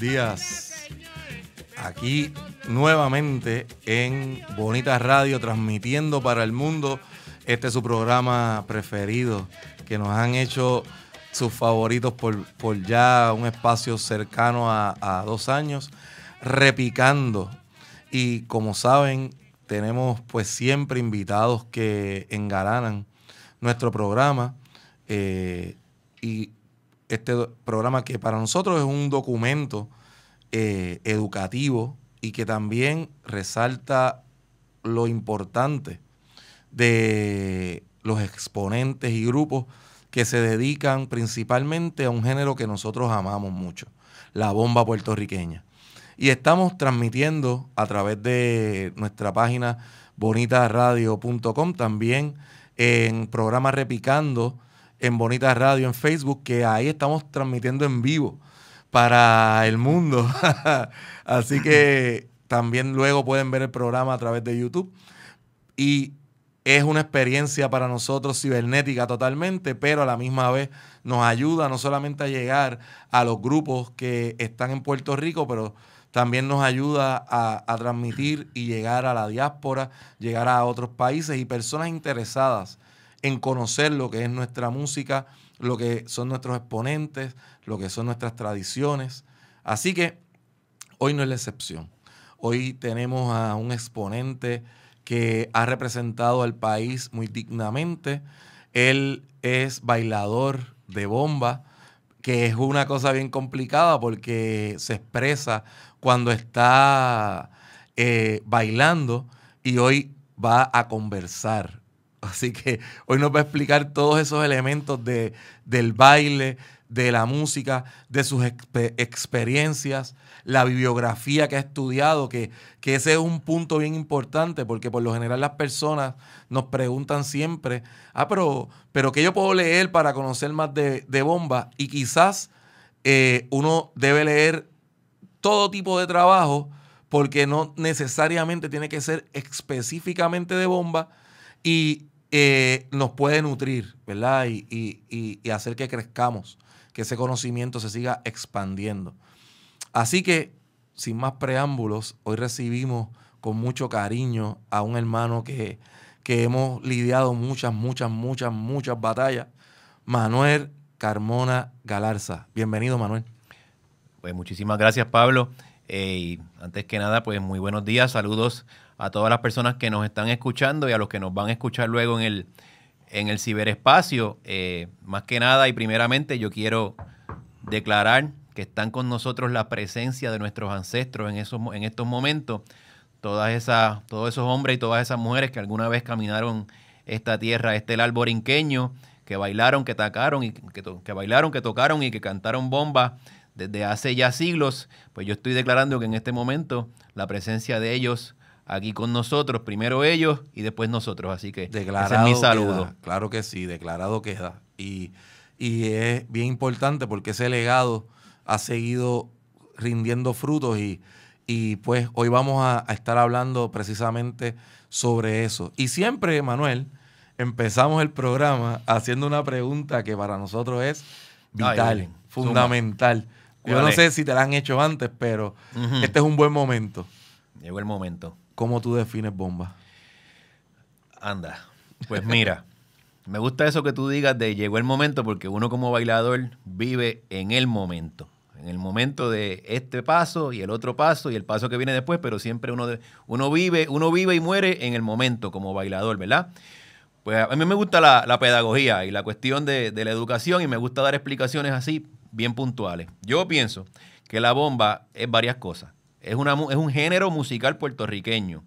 días. Aquí nuevamente en Bonita Radio, transmitiendo para el mundo. Este su programa preferido, que nos han hecho sus favoritos por, ya un espacio cercano a, dos años, repicando. Y como saben, tenemos pues siempre invitados que engaranan nuestro programa. Eh, y este programa que para nosotros es un documento eh, educativo y que también resalta lo importante de los exponentes y grupos que se dedican principalmente a un género que nosotros amamos mucho, la bomba puertorriqueña. Y estamos transmitiendo a través de nuestra página bonitaradio.com también en programa repicando en Bonita Radio, en Facebook, que ahí estamos transmitiendo en vivo para el mundo. Así que también luego pueden ver el programa a través de YouTube. Y es una experiencia para nosotros cibernética totalmente, pero a la misma vez nos ayuda no solamente a llegar a los grupos que están en Puerto Rico, pero también nos ayuda a, transmitir y llegar a la diáspora, llegar a otros países y personas interesadas en conocer lo que es nuestra música, lo que son nuestros exponentes, lo que son nuestras tradiciones. Así que hoy no es la excepción. Hoy tenemos a un exponente que ha representado al país muy dignamente. Él es bailador de bomba, que es una cosa bien complicada porque se expresa cuando está eh, bailando y hoy va a conversar Así que hoy nos va a explicar todos esos elementos del baile, de la música, de sus experiencias, la bibliografía que ha estudiado, que, ese es un punto bien importante, porque por lo general las personas nos preguntan siempre, ah, pero, pero ¿qué yo puedo leer para conocer más de, Bomba? Y quizás eh, uno debe leer todo tipo de trabajo, porque no necesariamente tiene que ser específicamente de Bomba, y eh, nos puede nutrir, ¿verdad? Y, hacer que crezcamos, que ese conocimiento se siga expandiendo. Así que, sin más preámbulos, hoy recibimos con mucho cariño a un hermano que, hemos lidiado muchas, muchas, muchas, muchas batallas, Manuel Carmona Galarza. Bienvenido, Manuel. Pues muchísimas gracias, Pablo. y antes que nada, pues muy buenos días, saludos a todas las personas que nos están escuchando y a los que nos van a escuchar luego en el, en el ciberespacio. Eh, más que nada y primeramente yo quiero declarar que están con nosotros la presencia de nuestros ancestros en, esos, en estos momentos. Todas esas, todos esos hombres y todas esas mujeres que alguna vez caminaron esta tierra, este el alborinqueño, que bailaron, que atacaron, y que, que bailaron, que tocaron y que cantaron bombas desde hace ya siglos, pues yo estoy declarando que en este momento la presencia de ellos aquí con nosotros, primero ellos y después nosotros. Así que ese es mi saludo. claro que sí, declarado queda. Y, y es bien importante porque ese legado ha seguido rindiendo frutos y, y pues hoy vamos a, estar hablando precisamente sobre eso. Y siempre, Manuel, empezamos el programa haciendo una pregunta que para nosotros es vital, fundamental. Yo no sé si te la han hecho antes, pero este es un buen momento. Llegó el momento. ¿Cómo tú defines bomba? Anda, pues mira, me gusta eso que tú digas de llegó el momento porque uno como bailador vive en el momento, en el momento de este paso y el otro paso y el paso que viene después, pero siempre uno, uno, vive, uno vive y muere en el momento como bailador, ¿verdad? Pues a mí me gusta la, pedagogía y la cuestión de la educación y me gusta dar explicaciones así bien puntuales. Yo pienso que la bomba es varias cosas es, un género musical puertorriqueño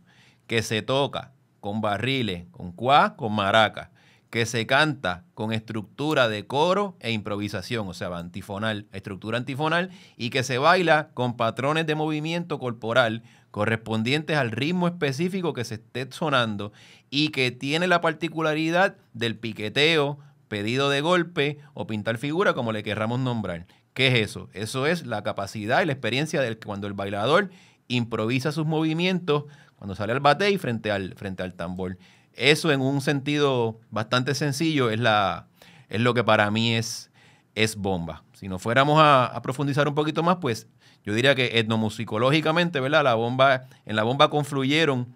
que se toca con barriles, con cuá, con maracas, que se canta con estructura de coro e improvisación, o sea, antifonal, estructura antifonal, y que se baila con patrones de movimiento corporal correspondientes al ritmo específico que se esté sonando y que tiene la particularidad del piqueteo, pedido de golpe o pintar figura, como le querramos nombrar. ¿Qué es eso? Eso es la capacidad y la experiencia de cuando el bailador improvisa sus movimientos cuando sale al bate y frente al, frente al tambor. Eso en un sentido bastante sencillo es, la, es lo que para mí es, es bomba. Si nos fuéramos a, profundizar un poquito más, pues yo diría que etnomusicológicamente, ¿verdad? La bomba, en la bomba confluyeron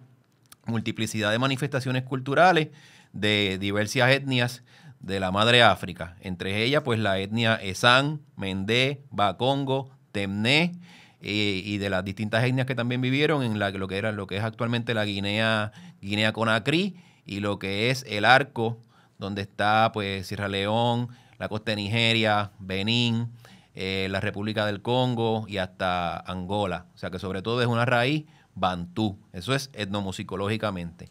multiplicidad de manifestaciones culturales de diversas etnias, de la madre África, entre ellas pues la etnia Esan, Mendé, Bacongo Temné eh, y de las distintas etnias que también vivieron en lo, que era, lo que es actualmente la Guinea, Guinea Conakry y lo que es el arco donde está pues Sierra León, la costa de Nigeria, Benín, eh, la República del Congo y hasta Angola. O sea que sobre todo es una raíz bantú. Eso es etnomusicológicamente.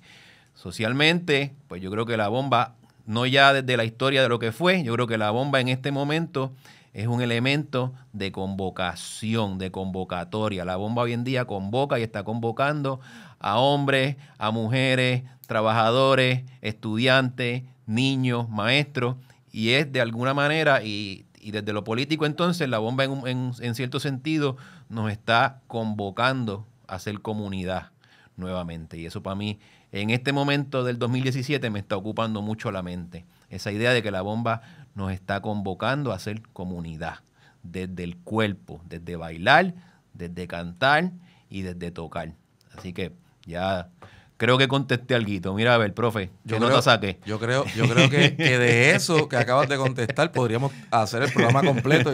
Socialmente, pues yo creo que la bomba no ya desde la historia de lo que fue. Yo creo que la bomba en este momento es un elemento de convocación, de convocatoria. La bomba hoy en día convoca y está convocando a hombres, a mujeres, trabajadores, estudiantes, niños, maestros, y es de alguna manera, y, desde lo político entonces, la bomba en, en cierto sentido nos está convocando a ser comunidad nuevamente. Y eso para mí en este momento del 2017 me está ocupando mucho la mente. Esa idea de que la bomba nos está convocando a ser comunidad, desde el cuerpo, desde bailar, desde cantar y desde tocar. Así que ya creo que contesté algo. Mira, a ver, profe, yo no te saqué. Yo creo, yo creo que, de eso que acabas de contestar podríamos hacer el programa completo,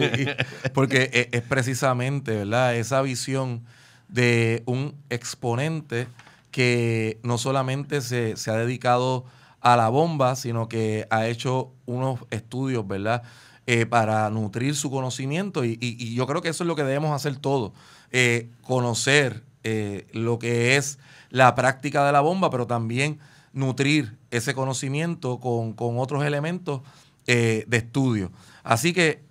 porque e, es, precisamente esa visión de un exponente que no solamente se, ha dedicado a la bomba, sino que ha hecho unos estudios, ¿verdad? Eh, para nutrir su conocimiento y, yo creo que eso es lo que debemos hacer todos, eh, conocer eh, lo que es la práctica de la bomba, pero también nutrir ese conocimiento con, con otros elementos de estudio. Así que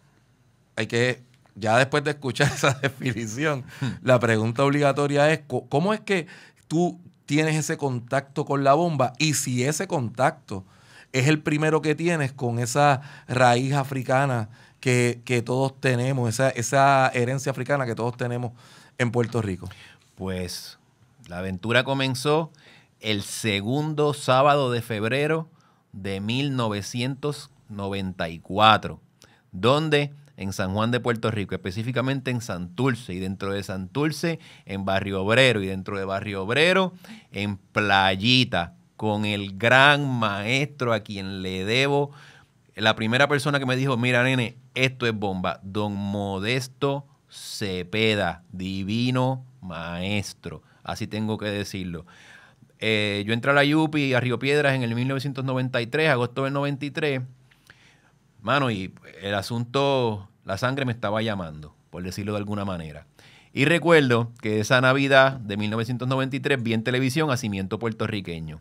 hay que, ya después de escuchar esa definición, hmm. la pregunta obligatoria es, ¿cómo es que tú tienes ese contacto con la bomba y si ese contacto es el primero que tienes con esa raíz africana que, todos tenemos, esa, esa herencia africana que todos tenemos en Puerto Rico. Pues la aventura comenzó el segundo sábado de febrero de 1994, donde en San Juan de Puerto Rico, específicamente en Santurce, y dentro de Santurce, en Barrio Obrero, y dentro de Barrio Obrero, en Playita, con el gran maestro a quien le debo. La primera persona que me dijo, mira, nene, esto es bomba, don Modesto Cepeda, divino maestro, así tengo que decirlo. Eh, yo entré a la Yupi, a Río Piedras en el 1993, agosto del 93. Mano, y el asunto la sangre me estaba llamando, por decirlo de alguna manera. Y recuerdo que esa Navidad de 1993 vi en televisión Cimiento Puertorriqueño.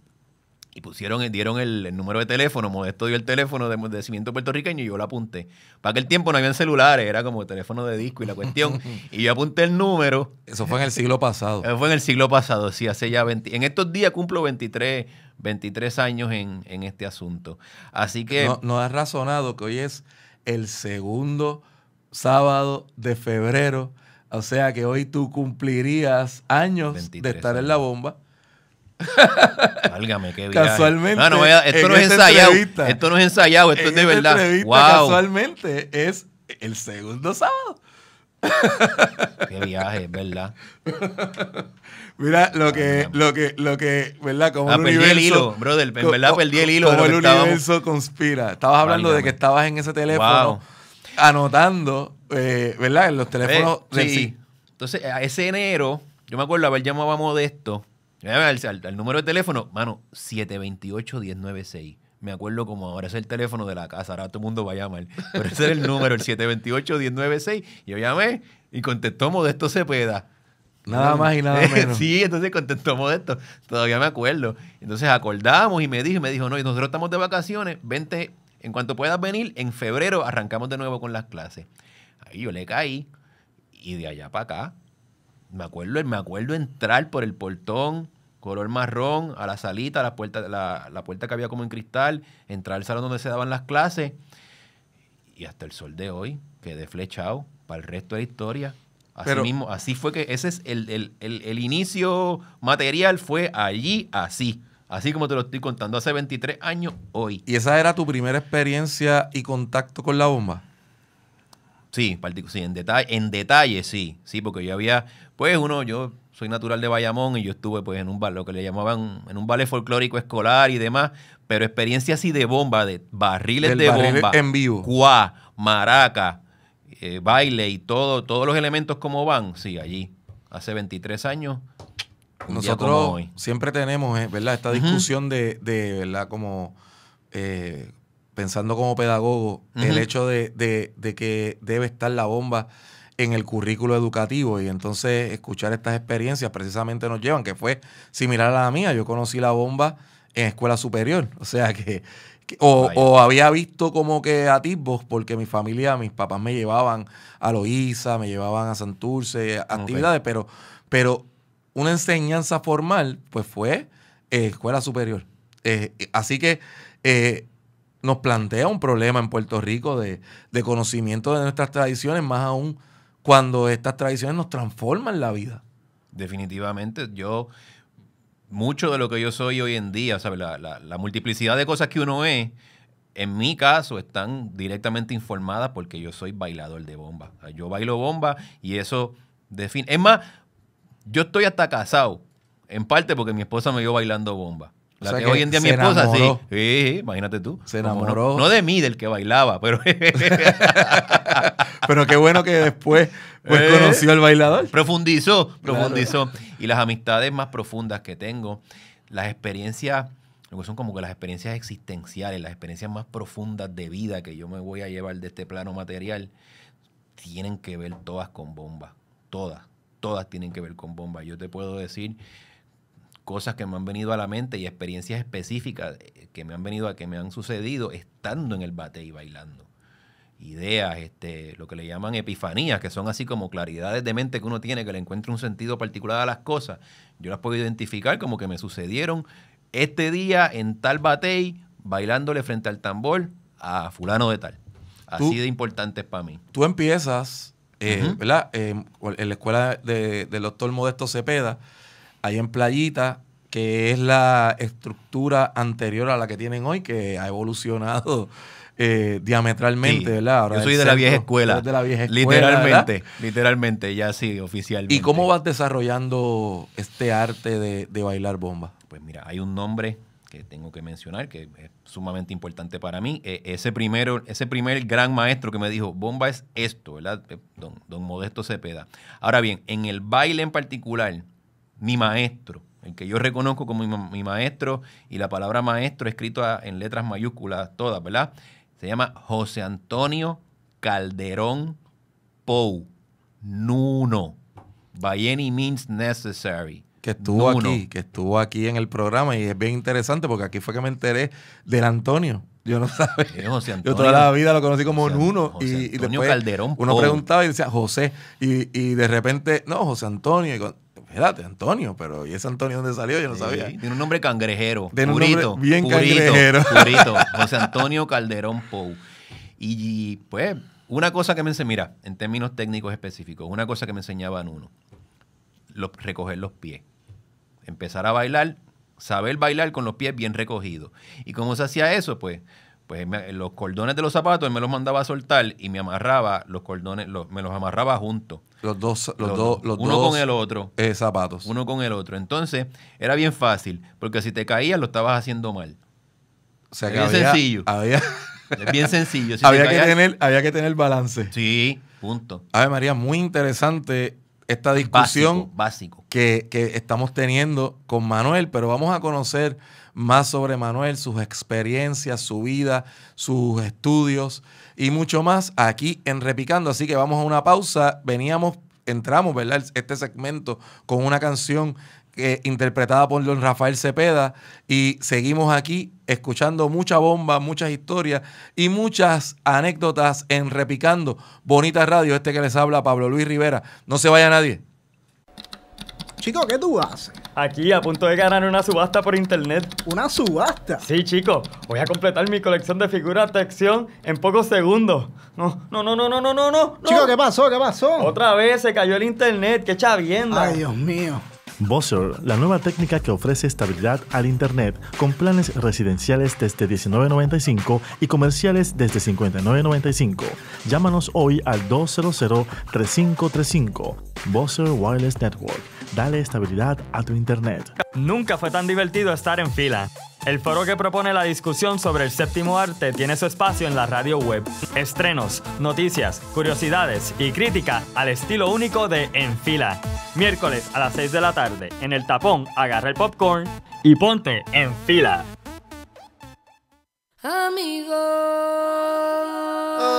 Y pusieron, dieron el, número de teléfono, Modesto dio el teléfono de, de cimiento puertorriqueño y yo lo apunté. Para aquel tiempo no habían celulares, era como teléfono de disco y la cuestión. y yo apunté el número. Eso fue en el siglo pasado. Eso fue en el siglo pasado, sí, hace ya 20. En estos días cumplo 23, 23 años en, este asunto. Así que. No, no has razonado que hoy es el segundo sábado de febrero. O sea que hoy tú cumplirías años de estar en la bomba. Válgame, qué viaje. Casualmente. esto, no es ensayado, esto no es ensayado. Esto es de verdad. Casualmente es el segundo sábado. qué viaje, verdad. Mira, lo que, lo que, lo que, ¿verdad? Como ah, el universo, el hilo, brother. En verdad el hilo. Como el universo conspira. Estabas hablando de que estabas en ese teléfono anotando, eh, ¿verdad? En los eh, teléfonos. sí. Entonces, ese enero, yo me acuerdo haber llamado a Modesto, al, al, número de teléfono, mano, 728-1096. Me acuerdo como ahora es el teléfono de la casa, ahora todo el mundo va a llamar. Pero ese era el número, el 728-1096. Yo llamé y contestó Modesto Cepeda. Nada más y nada menos. sí, entonces contestó Modesto. Todavía me acuerdo. Entonces acordamos y me dijo, me dijo, no, y nosotros estamos de vacaciones, vente en cuanto puedas venir, en febrero arrancamos de nuevo con las clases. Ahí yo le caí y de allá para acá, me acuerdo, me acuerdo entrar por el portón color marrón a la salita, a la puerta, la, la puerta que había como en cristal, entrar al salón donde se daban las clases y hasta el sol de hoy quedé flechado para el resto de la historia. Así mismo, así fue que ese es el, inicio material, fue allí así. Así como te lo estoy contando hace 23 años, hoy. ¿Y esa era tu primera experiencia y contacto con la bomba? Sí, sí en, detalle, en detalle, sí. Sí, porque yo había, pues uno, yo soy natural de Bayamón y yo estuve pues en un bar, lo que le llamaban, en un baile folclórico escolar y demás, pero experiencia así de bomba, de barriles de bomba. En vivo. Cuá, maraca, eh, baile y todo, todos los elementos como van, sí, allí. Hace 23 años, nosotros siempre tenemos, eh, ¿verdad? Esta discusión de, ¿verdad? Como eh, pensando como pedagogo, el hecho de, que debe estar la bomba en el currículo educativo y entonces escuchar estas experiencias precisamente nos llevan, que fue similar a la mía, yo conocí la bomba en escuela superior, o sea que, o, había visto como que a tipos, porque mi familia, mis papás me llevaban a Loíza, me llevaban a Santurce, actividades, pero, pero una enseñanza formal, pues fue eh, escuela superior. Eh, así que eh, nos plantea un problema en Puerto Rico de, conocimiento de nuestras tradiciones, más aún cuando estas tradiciones nos transforman la vida. Definitivamente, yo, mucho de lo que yo soy hoy en día, sabe La, multiplicidad de cosas que uno es, en mi caso están directamente informadas porque yo soy bailador de bomba. yo bailo bomba y eso define. Es más, yo estoy hasta casado, en parte porque mi esposa me dio bailando bomba. La que, hoy en día mi esposa, sí. Sí, imagínate tú. Se enamoró. No, de mí, del que bailaba, pero... pero qué bueno que después pues, ¿Eh? conoció al bailador. Profundizó, profundizó. Y las amistades más profundas que tengo, las experiencias, lo que son como que las experiencias existenciales, las experiencias más profundas de vida que yo me voy a llevar de este plano material, tienen que ver todas con bombas. Todas todas tienen que ver con bombas. Yo te puedo decir cosas que me han venido a la mente y experiencias específicas eh, que me han venido a que me han sucedido estando en el batey bailando. Ideas, este, lo que le llaman epifanías, que son así como claridades de mente que uno tiene, que le encuentra un sentido particular a las cosas. Yo las puedo identificar como que me sucedieron este día en tal batey, bailándole frente al tambor a fulano de tal. Así de importantes para mí. Tú empiezas eh, ¿verdad? Eh, en la escuela del doctor Modesto Cepeda, ahí en Playita, que es la estructura anterior a la que tienen hoy, que ha evolucionado eh, diametralmente, ¿verdad? yo soy de, la vieja escuela, Literalmente, literalmente, ya sí, oficialmente. ¿Y cómo vas desarrollando este arte de, de bailar bomba? Pues mira, hay un nombre que tengo que mencionar, que es sumamente importante para mí. Eh, ese, primero, ese primer gran maestro que me dijo, bomba es esto, ¿verdad? Eh, don, don Modesto Cepeda. Ahora bien, en el baile en particular, mi maestro, el que yo reconozco como mi, maestro, y la palabra maestro escrita en letras mayúsculas todas, ¿verdad? Se llama José Antonio Calderón Pou, Nuno, by any means necessary que estuvo aquí, que estuvo aquí en el programa y es bien interesante porque aquí fue que me enteré del Antonio. Yo no sabía. yo toda la vida lo conocí como Nuno y, después uno preguntaba y decía José y, de repente, no, José Antonio. Antonio, pero ¿y ese Antonio dónde salió? Yo no sabía. Tiene un nombre cangrejero. de bien cangrejero. José Antonio Calderón Pou. Y, pues, una cosa que me enseñó, mira, en términos técnicos específicos, una cosa que me enseñaba Nuno, los, recoger los pies empezar a bailar, saber bailar con los pies bien recogidos. ¿Y cómo se hacía eso? Pues, pues los cordones de los zapatos me los mandaba a soltar y me amarraba los cordones, me los amarraba juntos. Los dos, los, dos, uno con el otro. Eh, zapatos. Uno con el otro. Entonces, era bien fácil, porque si te caías lo estabas haciendo mal. sencillo. bien sencillo. había, que tener, había que tener balance. Sí, punto. A ver, María, muy interesante esta discusión básico, Que, que, estamos teniendo con Manuel, pero vamos a conocer más sobre Manuel, sus experiencias, su vida, sus estudios y mucho más aquí en Repicando. Así que vamos a una pausa. Veníamos, entramos, ¿verdad? Este segmento con una canción interpretada por don Rafael Cepeda. Y seguimos aquí escuchando mucha bomba, muchas historias y muchas anécdotas en Repicando. Bonita radio, este que les habla Pablo Luis Rivera. No se vaya nadie. Chico, ¿qué tú haces? Aquí, a punto de ganar una subasta por internet. ¿Una subasta? Sí, chico. Voy a completar mi colección de figuras de acción en pocos segundos. No, no, no, no, no, no, no, no. Chico, ¿qué pasó? ¿Qué pasó? Otra vez se cayó el internet. ¡Qué chavienda! Ay, Dios mío. Buzzer, la nueva técnica que ofrece estabilidad al Internet con planes residenciales desde 19.95 y comerciales desde 59.95. Llámanos hoy al 200-3535. Buzzer Wireless Network. Dale estabilidad a tu Internet. Nunca fue tan divertido estar en fila. El foro que propone la discusión sobre el séptimo arte tiene su espacio en la radio web. Estrenos, noticias, curiosidades y crítica al estilo único de En Fila. Miércoles a las 6 de la tarde, en el tapón, agarra el popcorn y ponte en fila. Amigo,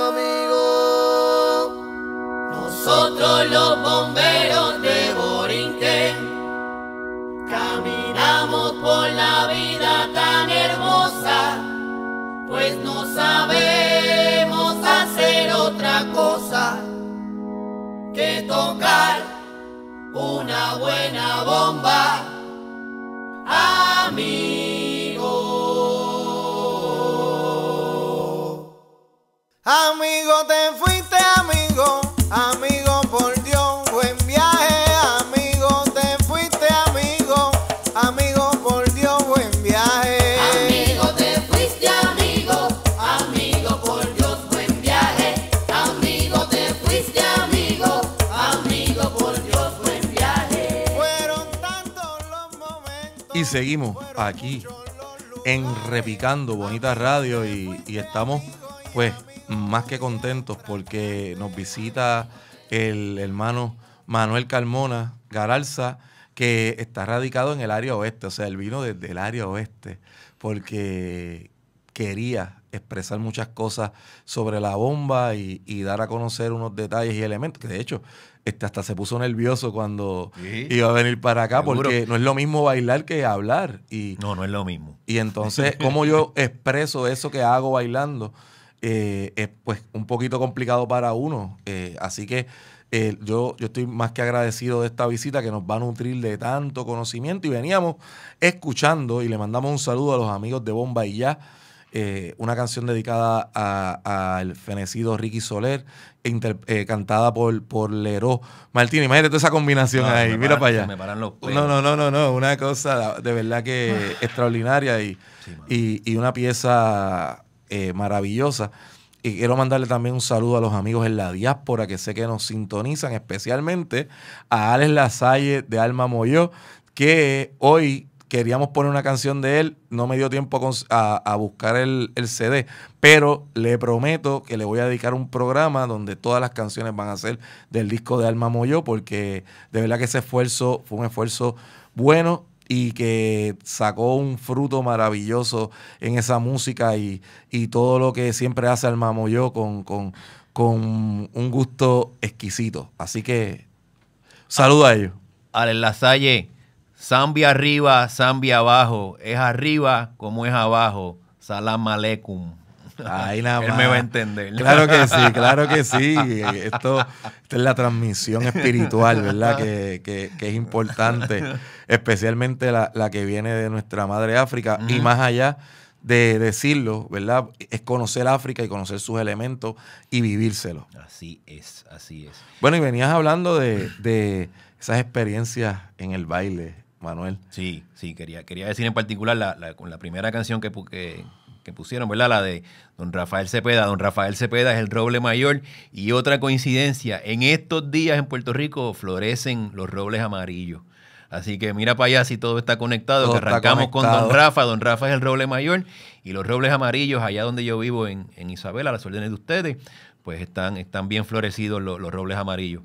amigo, nosotros los bomberos de Borinquen Caminamos por la vida tan hermosa, pues no sabemos hacer otra cosa que tocar una buena bomba. Amigo. seguimos aquí en Repicando Bonita Radio y, estamos pues más que contentos porque nos visita el hermano Manuel Carmona Garalza que está radicado en el área oeste, o sea, él vino desde el área oeste porque quería expresar muchas cosas sobre la bomba y, y dar a conocer unos detalles y elementos, que de hecho este, hasta se puso nervioso cuando iba a venir para acá, porque no es lo mismo bailar que hablar. Y, no, no es lo mismo. Y entonces, cómo yo expreso eso que hago bailando, eh, es pues un poquito complicado para uno. Eh, así que eh, yo, yo estoy más que agradecido de esta visita que nos va a nutrir de tanto conocimiento. Y veníamos escuchando y le mandamos un saludo a los amigos de Bomba y Ya eh, una canción dedicada al fenecido Ricky Soler, eh, cantada por, por Leró Martín, imagínate toda esa combinación ah, ahí, mira para allá. no, no, no, no, no, una cosa de verdad que ah. extraordinaria y, y, una pieza eh, maravillosa. Y quiero mandarle también un saludo a los amigos en la diáspora que sé que nos sintonizan, especialmente a Alex Lasalle de Alma Moyó, que hoy queríamos poner una canción de él, no me dio tiempo a, buscar el, CD, pero le prometo que le voy a dedicar un programa donde todas las canciones van a ser del disco de Alma Moyo, porque de verdad que ese esfuerzo fue un esfuerzo bueno y que sacó un fruto maravilloso en esa música y, todo lo que siempre hace Alma Moyo con, con, con un gusto exquisito. Así que saludo a ellos. El Lasalle, Zambia arriba, Zambia abajo. Es arriba como es abajo. Salam aleikum. Ahí nada más. Él me va a entender. Claro que sí, claro que sí. Esto, esta es la transmisión espiritual, ¿verdad? Que, es importante, especialmente la, que viene de nuestra madre África. Y más allá de decirlo, ¿verdad? Es conocer África y conocer sus elementos y vivírselo. Así es, así es. Bueno, y venías hablando de esas experiencias en el baile, Manuel. Sí, sí, quería, quería decir en particular la, con la primera canción que, que, que, pusieron, ¿verdad? La de Don Rafael Cepeda. Don Rafael Cepeda es el roble mayor. Y otra coincidencia, en estos días en Puerto Rico florecen los robles amarillos. Así que mira para allá si todo está conectado, que arrancamos con Don Rafa. Don Rafa es el roble mayor y los robles amarillos, allá donde yo vivo en, en a las órdenes de ustedes, pues están, están bien florecidos los, los robles amarillos.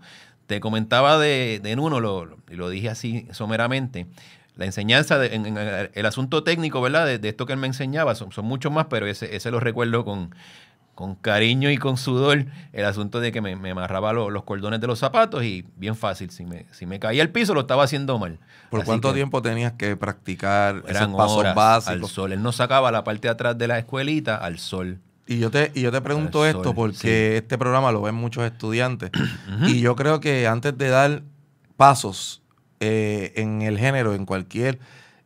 Te comentaba de, de uno, lo, y lo dije así someramente, la enseñanza, de, el, asunto técnico, ¿verdad? De, esto que él me enseñaba, son, son muchos más, pero ese, ese lo recuerdo con, con cariño y con sudor el asunto de que me, amarraba los cordones de los zapatos y bien fácil, si me, si me caía el piso lo estaba haciendo mal. ¿Por cuánto tiempo tenías que practicar eran esos pasos básicos? Al sol, él no sacaba la parte de atrás de la escuelita al sol. Y yo te, y yo te pregunto esto porque este programa lo ven muchos estudiantes. Y yo creo que antes de dar pasos eh, en el género, en cualquier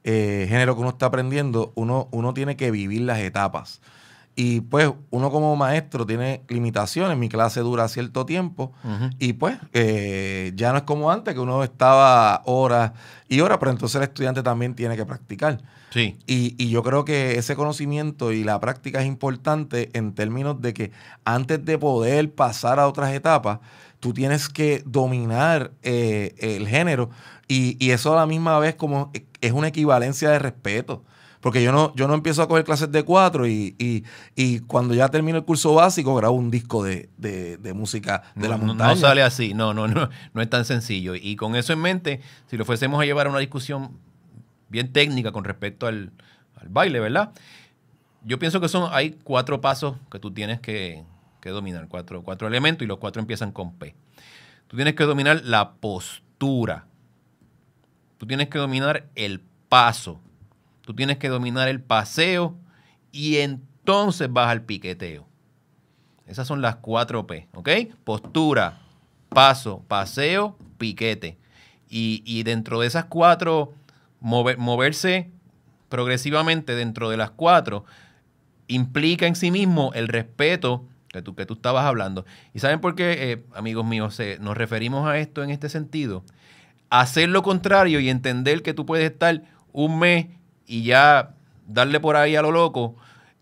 eh, género que uno está aprendiendo, uno, uno tiene que vivir las etapas. Y pues uno como maestro tiene limitaciones, mi clase dura cierto tiempo y pues eh, ya no es como antes que uno estaba horas y horas, pero entonces el estudiante también tiene que practicar. Sí. Y, y, yo creo que ese conocimiento y la práctica es importante en términos de que antes de poder pasar a otras etapas, tú tienes que dominar eh, el género y, y, eso a la misma vez como e, es una equivalencia de respeto. Porque yo no, yo no empiezo a coger clases de cuatro y, cuando ya termino el curso básico grabo un disco de, música de la montaña. No, sale así, no, no, no, no es tan sencillo. Y con eso en mente, si lo fuésemos a llevar a una discusión bien técnica con respecto al, baile, ¿verdad? Yo pienso que son, hay cuatro pasos que tú tienes que, dominar, cuatro, cuatro elementos y los cuatro empiezan con P. Tú tienes que dominar la postura. Tú tienes que dominar el paso. Tú tienes que dominar el paseo y entonces vas al piqueteo. Esas son las cuatro P, ¿ok? Postura, paso, paseo, piquete. Y, dentro de esas cuatro, moverse progresivamente dentro de las cuatro, implica en sí mismo el respeto que tú, que tú estabas hablando. ¿Y saben por qué, eh, amigos míos, eh, nos referimos a esto en este sentido? Hacer lo contrario y entender que tú puedes estar un mes y ya darle por ahí a lo loco,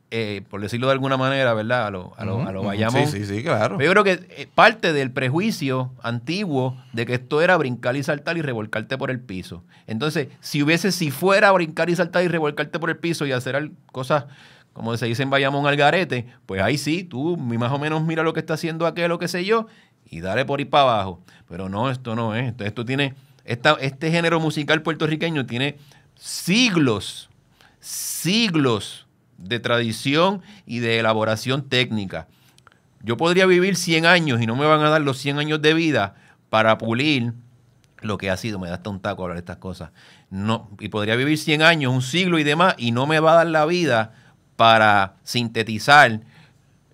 eh, por decirlo de alguna manera, ¿verdad? A lo, a Bayamón. Sí, sí, sí, claro. yo creo que eh, parte del prejuicio antiguo de que esto era brincar y saltar y revolcarte por el piso. Entonces, si hubiese, si fuera brincar y saltar y revolcarte por el piso y hacer cosas como se dice en Bayamón al garete, pues ahí sí, tú más o menos mira lo que está haciendo aquel o qué sé yo y dale por ir para abajo. Pero no, esto no es. Entonces, esto tiene, este género musical puertorriqueño tiene siglos, siglos de tradición y de elaboración técnica. Yo podría vivir 100 años y no me van a dar los 100 años de vida para pulir lo que ha sido. Me da hasta un taco hablar estas cosas. No, y podría vivir 100 años, un siglo y demás, y no me va a dar la vida para sintetizar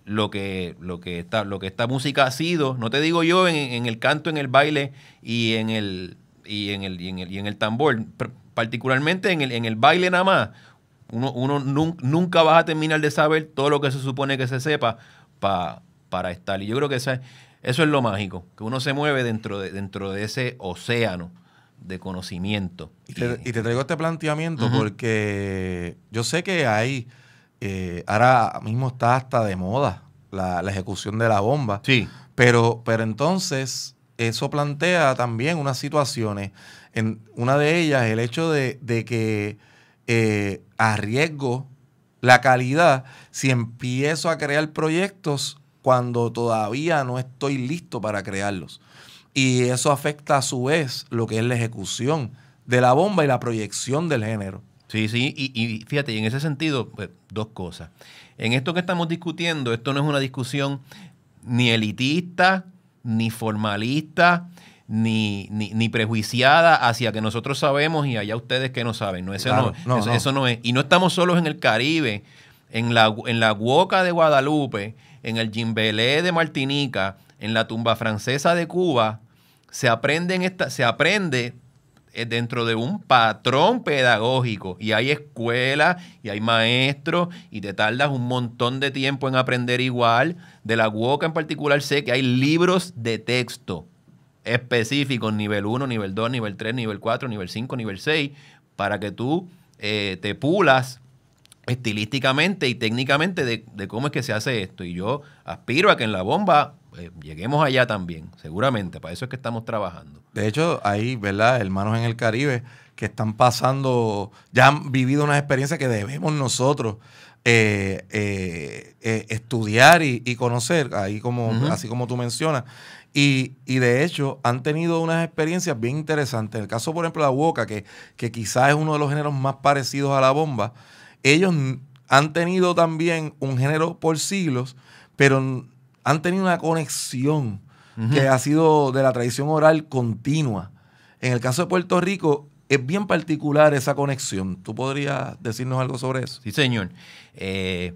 lo que, lo que, esta, lo que esta música ha sido. No te digo yo en, el canto, en el baile y en el, y en el, y en el tambor particularmente en el, en el baile nada más, uno, nunca vas a terminar de saber todo lo que se supone que se sepa para estar. Y yo creo que eso es lo mágico, que uno se mueve dentro de, dentro de ese océano de conocimiento. Y te, traigo este planteamiento porque yo sé que hay, eh, ahora mismo está hasta de moda la, la, ejecución de la bomba. Sí. Pero, pero entonces eso plantea también unas situaciones una de ellas, el hecho de, que eh, arriesgo la calidad si empiezo a crear proyectos cuando todavía no estoy listo para crearlos. Y eso afecta a su vez lo que es la ejecución de la bomba y la proyección del género. Sí, sí, y, fíjate, y en ese sentido, pues, dos cosas. En esto que estamos discutiendo, esto no es una discusión ni elitista, ni formalista, ni, prejuiciada hacia que nosotros sabemos y allá ustedes que no saben. No, eso, no, eso, no. es. Y no estamos solos en el Caribe, en la, en la Huoca de Guadalupe, en el Jimbelé de Martinica, en la tumba francesa de Cuba. Se aprende, esta, se aprende eh, dentro de un patrón pedagógico y hay escuelas y hay maestros y te tardas un montón de tiempo en aprender igual. De la Huoca en particular sé que hay libros de texto específicos, nivel 1, nivel 2, nivel 3, nivel 4, nivel 5, nivel 6, para que tú eh, te pulas estilísticamente y técnicamente de, cómo es que se hace esto. Y yo aspiro a que en la bomba eh, lleguemos allá también, seguramente. Para eso es que estamos trabajando. De hecho, hay, ¿verdad? Hermanos en el Caribe que están pasando, ya han vivido una experiencia que debemos nosotros eh, estudiar y, conocer, ahí como, así como tú mencionas. Y, de hecho han tenido unas experiencias bien interesantes. En el caso, por ejemplo, de la Boca, que, quizás es uno de los géneros más parecidos a la bomba, ellos han tenido también un género por siglos, pero han tenido una conexión que ha sido de la tradición oral continua. En el caso de Puerto Rico, es bien particular esa conexión. ¿Tú podrías decirnos algo sobre eso? Sí, señor. Eh,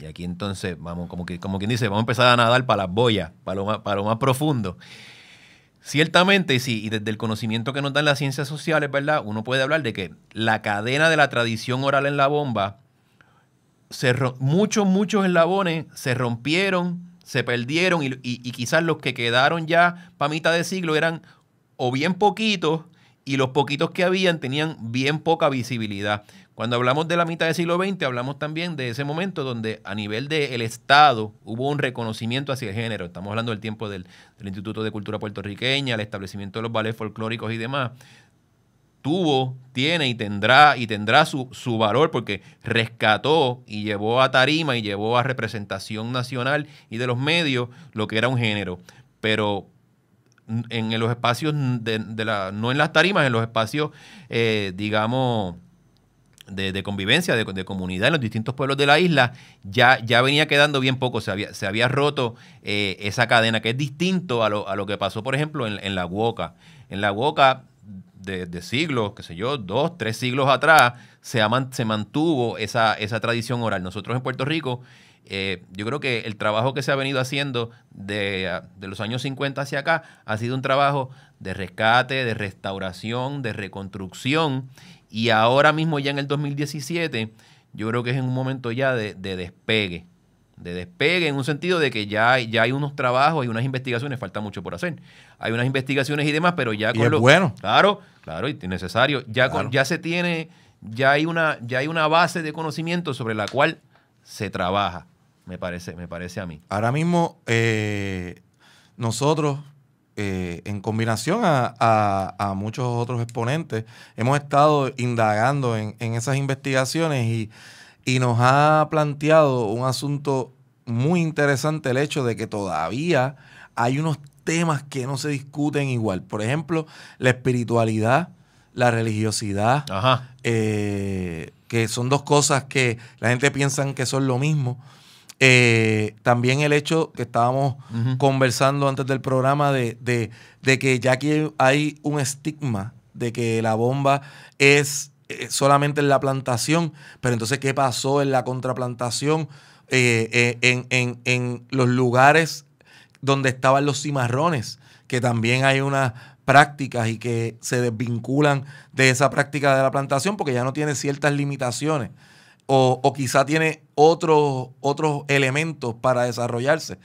y aquí entonces, vamos, como, que, como quien dice, vamos a empezar a nadar para las boyas, para lo más, profundo. Ciertamente, sí, y desde el conocimiento que nos dan las ciencias sociales, ¿verdad? Uno puede hablar de que la cadena de la tradición oral en la bomba, muchos, muchos eslabones se rompieron, se perdieron y, y quizás los que quedaron ya para mitad de siglo eran o bien poquitos y los poquitos que habían tenían bien poca visibilidad. Cuando hablamos de la mitad del siglo XX, hablamos también de ese momento donde a nivel del Estado hubo un reconocimiento hacia el género. Estamos hablando del tiempo del, Instituto de Cultura Puertorriqueña, el establecimiento de los ballets folclóricos y demás. Tuvo, tiene y tendrá, y tendrá su, valor porque rescató y llevó a tarima y llevó a representación nacional y de los medios lo que era un género. Pero en, los espacios, de, la, no en las tarimas, en los espacios, eh, digamos, de, convivencia, de, comunidad en los distintos pueblos de la isla, ya, ya venía quedando bien poco, se había, se había roto eh, esa cadena, que es distinto a lo, a lo que pasó, por ejemplo, en, la Huoca. En la Huoca, de, siglos, qué sé yo, dos, tres siglos atrás, se, se mantuvo esa, esa tradición oral. Nosotros en Puerto Rico, eh, yo creo que el trabajo que se ha venido haciendo de, de, los años 50 hacia acá ha sido un trabajo de rescate, de restauración, de reconstrucción y ahora mismo ya en el 2017, yo creo que es en un momento ya de, despegue. De despegue en un sentido de que ya, ya hay unos trabajos, y unas investigaciones, falta mucho por hacer. Hay unas investigaciones y demás, pero ya con y es bueno. Claro, claro, y necesario. Ya, ya se tiene, ya hay, una, ya hay una base de conocimiento sobre la cual se trabaja. Me parece, me parece a mí. Ahora mismo, eh, nosotros eh, en combinación a, muchos otros exponentes, hemos estado indagando en, esas investigaciones y, nos ha planteado un asunto muy interesante el hecho de que todavía hay unos temas que no se discuten igual. Por ejemplo, la espiritualidad, la religiosidad, eh, que son dos cosas que la gente piensa que son lo mismo, eh, también el hecho que estábamos conversando antes del programa de, que ya que hay un estigma de que la bomba es eh, solamente en la plantación, pero entonces ¿qué pasó en la contraplantación? Eh, eh, en los lugares donde estaban los cimarrones, que también hay unas prácticas y que se desvinculan de esa práctica de la plantación porque ya no tiene ciertas limitaciones o, quizá tiene otros, otros elementos para desarrollarse.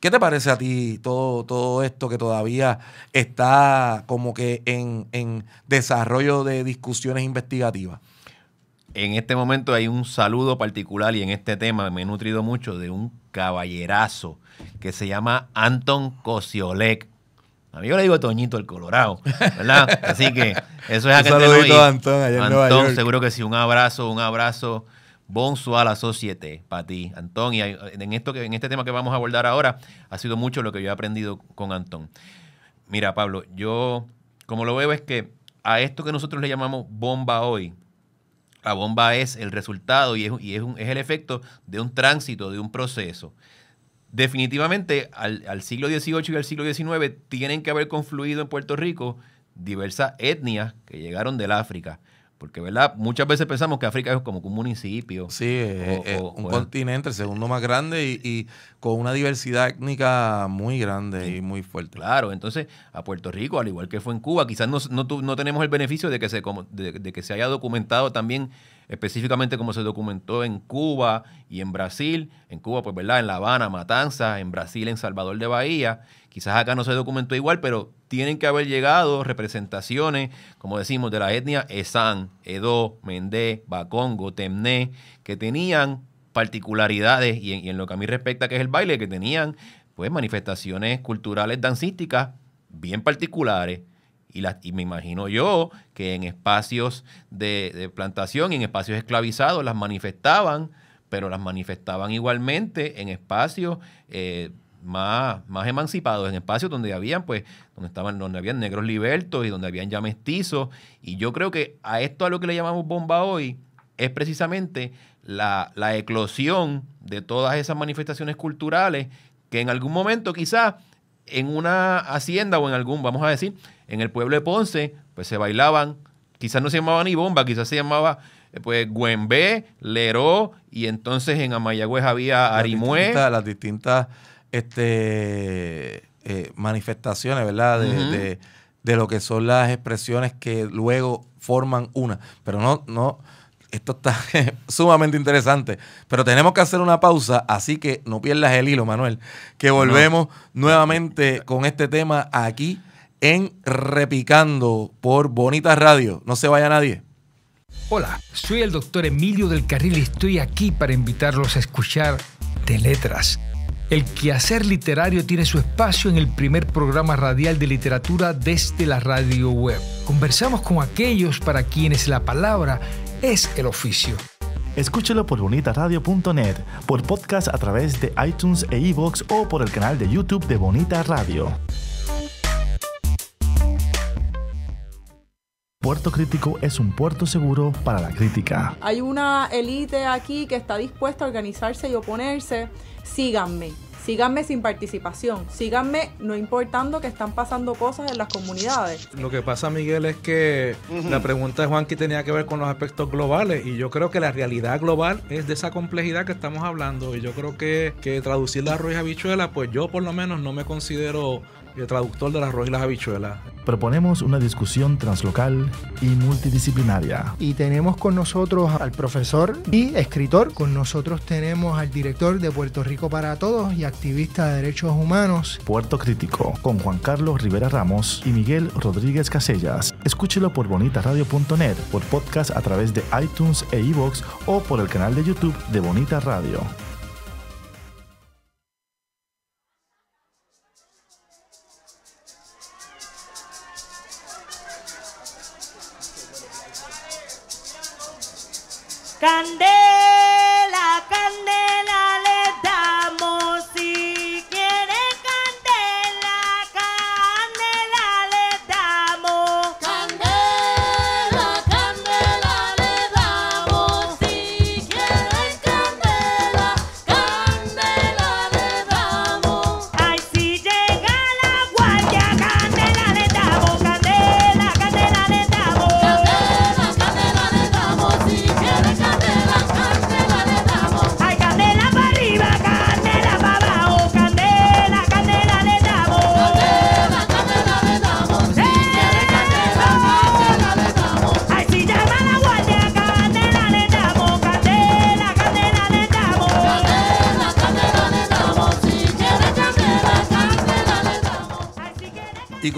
¿Qué te parece a ti todo, todo esto que todavía está como que en, desarrollo de discusiones investigativas? En este momento hay un saludo particular y en este tema me he nutrido mucho de un caballerazo que se llama Anton Kosiolek. A mí yo le digo Toñito el Colorado, ¿verdad? Así que eso es un a Anton, en York. seguro que sí, un abrazo, un abrazo. Bonsoir la Societe, para ti, Antón. Y en, esto, en este tema que vamos a abordar ahora, ha sido mucho lo que yo he aprendido con Antón. Mira, Pablo, yo como lo veo es que a esto que nosotros le llamamos bomba hoy, la bomba es el resultado y es, el efecto de un tránsito, de un proceso. Definitivamente, al, al siglo XVIII y al siglo XIX tienen que haber confluido en Puerto Rico diversas etnias que llegaron del África porque, ¿verdad? Muchas veces pensamos que África es como un municipio. Sí, un continente, el segundo más grande y, con una diversidad étnica muy grande y muy fuerte. Claro, entonces a Puerto Rico, al igual que fue en Cuba, quizás no, no, tenemos el beneficio de que se, de, de que se haya documentado también específicamente como se documentó en Cuba y en Brasil, en Cuba, pues, ¿verdad? En La Habana, Matanzas, en Brasil, en Salvador de Bahía, quizás acá no se documentó igual, pero tienen que haber llegado representaciones, como decimos, de la etnia Esan, Edo, Mendé, Bacongo, Temné, que tenían particularidades y en, y en lo que a mí respecta, que es el baile, que tenían pues manifestaciones culturales dancísticas bien particulares y, me imagino yo que en espacios de, plantación y en espacios esclavizados, las manifestaban, pero las manifestaban igualmente en espacios eh, más, más emancipados, en espacios donde habían, pues, donde estaban, donde habían negros libertos y donde habían ya mestizos. Y yo creo que a esto a lo que le llamamos bomba hoy es precisamente la, la eclosión de todas esas manifestaciones culturales que en algún momento quizás en una hacienda o en algún, vamos a decir, en el pueblo de Ponce, pues se bailaban, quizás no se llamaba ni bomba, quizás se llamaba eh, pues Güembé, Leró, y entonces en Amayagüez había Arimué. las distintas, este, eh, manifestaciones, ¿verdad? De, de, lo que son las expresiones que luego forman una. Pero no, no, esto está sumamente interesante. Pero tenemos que hacer una pausa, así que no pierdas el hilo, Manuel, que volvemos nuevamente con este tema aquí en Repicando por Bonita Radio. No se vaya nadie. Hola, soy el doctor Emilio del Carril y estoy aquí para invitarlos a escuchar De Letras. El quehacer literario tiene su espacio en el primer programa radial de literatura desde la radio web. Conversamos con aquellos para quienes la palabra es el oficio. Escúchelo por bonitaradio.net, por podcast a través de iTunes e iVoox o por el canal de YouTube de Bonita Radio. Puerto Crítico es un puerto seguro para la crítica. Hay una élite aquí que está dispuesta a organizarse y oponerse. Síganme. Síganme sin participación, síganme no importando que están pasando cosas en las comunidades. Lo que pasa, Miguel, es que la pregunta de Juan que tenía que ver con los aspectos globales y yo creo que la realidad global es de esa complejidad que estamos hablando y yo creo que, que traducir la arroz habichuela, pues yo por lo menos no me considero el traductor de las Rojas y habichuelas. Proponemos una discusión translocal y multidisciplinaria. Y tenemos con nosotros al profesor y escritor, con nosotros tenemos al director de Puerto Rico para Todos y activista de derechos humanos. Puerto Crítico, con Juan Carlos Rivera Ramos y Miguel Rodríguez Casellas. Escúchelo por bonitaradio.net, por podcast a través de iTunes e iVoox o por el canal de YouTube de Bonita Radio. Scandale.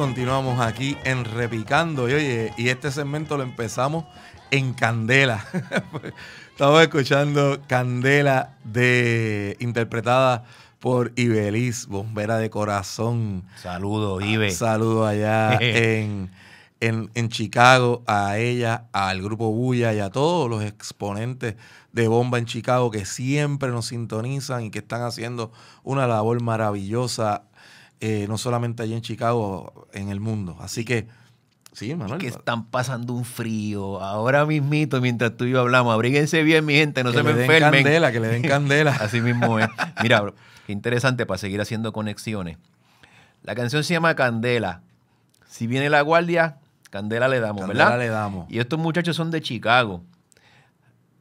continuamos aquí en Repicando. Y oye, y este segmento lo empezamos en Candela. Estamos escuchando Candela de interpretada por Ibeliz, bombera de corazón. Saludos, Ibe. Ah, Saludos allá en, en, en, Chicago, a ella, al grupo Bulla y a todos los exponentes de Bomba en Chicago que siempre nos sintonizan y que están haciendo una labor maravillosa eh, no solamente allá en Chicago, en el mundo. Así que, sí, Manuel. que están pasando un frío. Ahora mismito, mientras tú y yo hablamos, abríguense bien, mi gente, no se me enfermen. le den candela, que le den candela. Así mismo es. Mira, qué interesante para seguir haciendo conexiones. La canción se llama Candela. Si viene la guardia, Candela le damos, ¿verdad? Candela le damos. Y estos muchachos son de Chicago.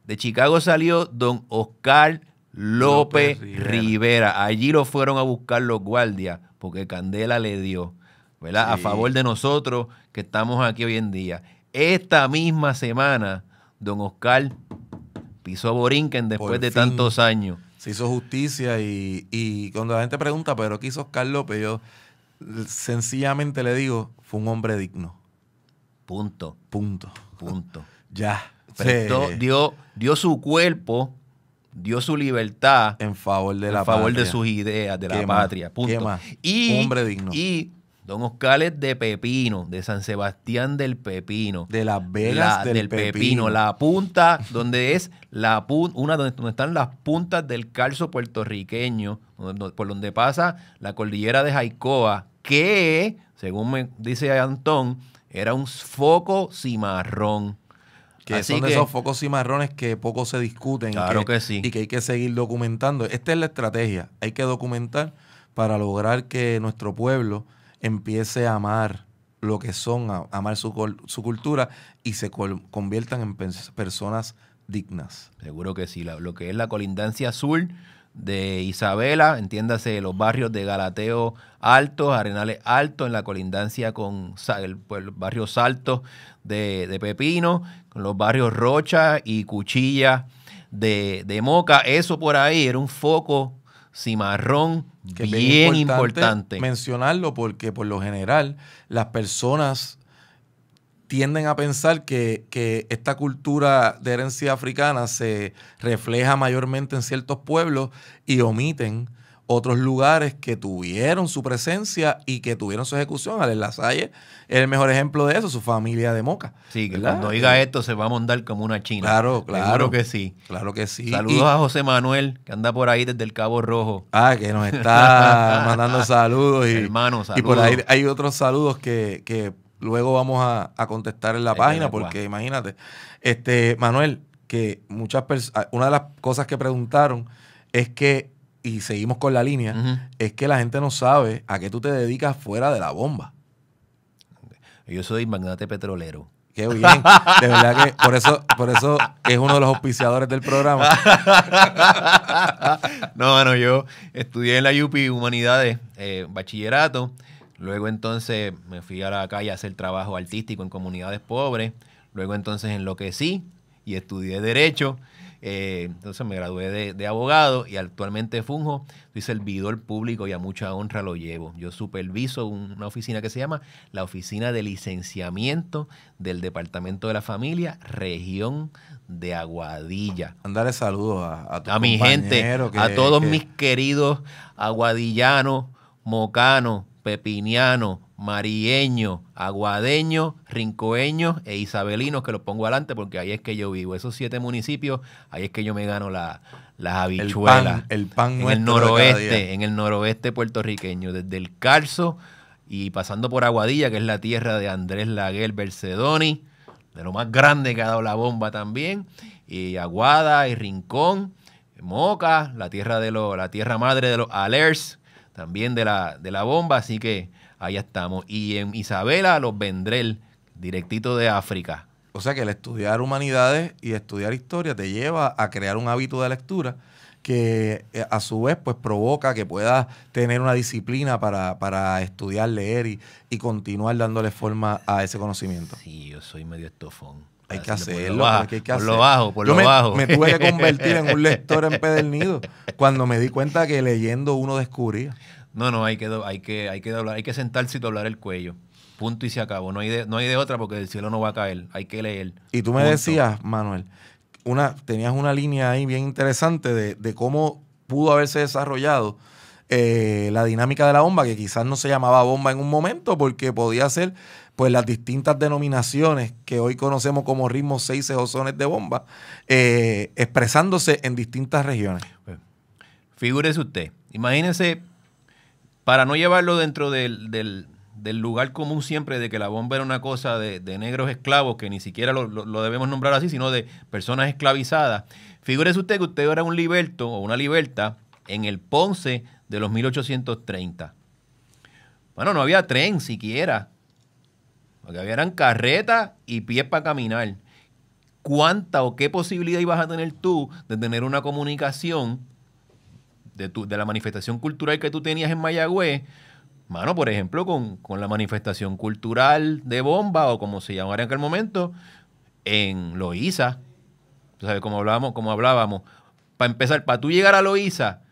De Chicago salió don Oscar López, Rivera. Allí lo fueron a buscar los guardias porque Candela le dio, ¿verdad? A favor de nosotros que estamos aquí hoy en día. Esta misma semana, don Oscar pisó Borinquen después de tantos años se hizo justicia y, cuando la gente pregunta, pero ¿qué hizo Oscar López? Yo sencillamente le digo, fue un hombre digno. Punto. Punto. Punto. ya. dio, dio, su cuerpo dio su libertad en favor de, en favor de sus ideas, de la patria. Punto. Y, Hombre digno. Y Don Oscar de Pepino, de San Sebastián del Pepino. De Las la, del, del pepino. La punta, donde es la una donde, están las puntas del calzo puertorriqueño, por donde pasa la cordillera de Jaicoa, que, según me dice Antón, era un foco cimarrón. Que son esos focos marrones que poco se discuten. Y que hay que seguir documentando. Esta es la estrategia. Hay que documentar para lograr que nuestro pueblo empiece a amar lo que son, a amar su, su cultura y se conviertan en personas dignas. Seguro que sí. lo que es la colindancia azul de Isabela, entiéndase los barrios de Galateo Alto, Arenales Alto, en la colindancia con el, pues, barrio Salto de, Pepino, con los barrios Rocha y Cuchilla de, Moca. Eso por ahí era un foco cimarrón bien, importante, importante. Mencionarlo porque por lo general las personas tienden a pensar que, esta cultura de herencia africana se refleja mayormente en ciertos pueblos y omiten otros lugares que tuvieron su presencia y que tuvieron su ejecución. en Lasalle es el mejor ejemplo de eso, su familia de Moca. Sí, que cuando diga eh, esto se va a mandar como una china. Claro, claro. que sí. Claro que sí. Saludos a José Manuel, que anda por ahí desde el Cabo Rojo. Ah, que nos está mandando saludos. Y, Hermano, Y por ahí hay otros saludos que luego vamos a, contestar en la página, porque imagínate. Este, Manuel, que muchas personas, ah, una de las cosas que preguntaron es que, y seguimos con la línea, es que la gente no sabe a qué tú te dedicas fuera de la bomba. Yo soy magnate petrolero. Qué bien. De verdad que por eso, por eso es uno de los auspiciadores del programa. No, bueno, yo estudié en la UPI Humanidades, eh, bachillerato. Luego entonces me fui a la calle a hacer trabajo artístico en comunidades pobres. Luego entonces enloquecí y estudié Derecho. Eh, entonces me gradué de, abogado y actualmente funjo, soy servidor público y a mucha honra lo llevo. Yo superviso una oficina que se llama la Oficina de Licenciamiento del Departamento de la Familia, Región de Aguadilla. Andaré saludos a, a, a mi gente, a todos mis queridos aguadillanos, mocanos, Pepiniano, Marieño, Aguadeño, Rincoeño e Isabelino, que los pongo adelante porque ahí es que yo vivo. Esos siete municipios, ahí es que yo me gano la, las habichuelas. El pan, el en el noroeste, en el noroeste puertorriqueño, desde el Calzo y pasando por Aguadilla, que es la tierra de Andrés Laguel Bercedoni, de lo más grande que ha dado la bomba también, y Aguada y Rincón. Moca, la tierra de la tierra madre de los Alers, también de la, de la bomba, así que ahí estamos. Y en Isabela, los vendré directito de África. O sea que el estudiar humanidades y estudiar historia te lleva a crear un hábito de lectura que eh, a su vez pues provoca que puedas tener una disciplina para, estudiar, leer y, y continuar dándole forma a ese conocimiento. Sí, yo soy medio estofón. Hay que hacerlo, hay que Por lo bajo, por lo me, bajo. Me tuve que convertir en un lector en empedernido cuando me di cuenta que leyendo uno descubría. No, no, hay que, hay que, hay que hay que sentarse y doblar el cuello. Punto y se acabó. No hay de, no hay de otra porque el cielo no va a caer. Hay que leer. Y tú me decías, Manuel, una, tenías una línea ahí bien interesante de, cómo pudo haberse desarrollado eh, la dinámica de la bomba, que quizás no se llamaba bomba en un momento porque podía ser pues las distintas denominaciones que hoy conocemos como ritmos seis o sones de bomba, eh, expresándose en distintas regiones. Figúrese usted, imagínese, para no llevarlo dentro del, lugar común siempre de que la bomba era una cosa de, negros esclavos, que ni siquiera lo, lo, debemos nombrar así, sino de personas esclavizadas. Figúrese usted que usted era un liberto o una liberta en el Ponce de los 1830. Bueno, no había tren siquiera que había eran y pies para caminar. ¿Cuánta o qué posibilidad ibas a tener tú de tener una comunicación de, la manifestación cultural que tú tenías en Mayagüez? Mano, por ejemplo, con, la manifestación cultural de bomba o como se llamara en aquel momento, en Loíza. Tú sabes, como hablábamos, como hablábamos. Para empezar, para tú llegar a Loíza,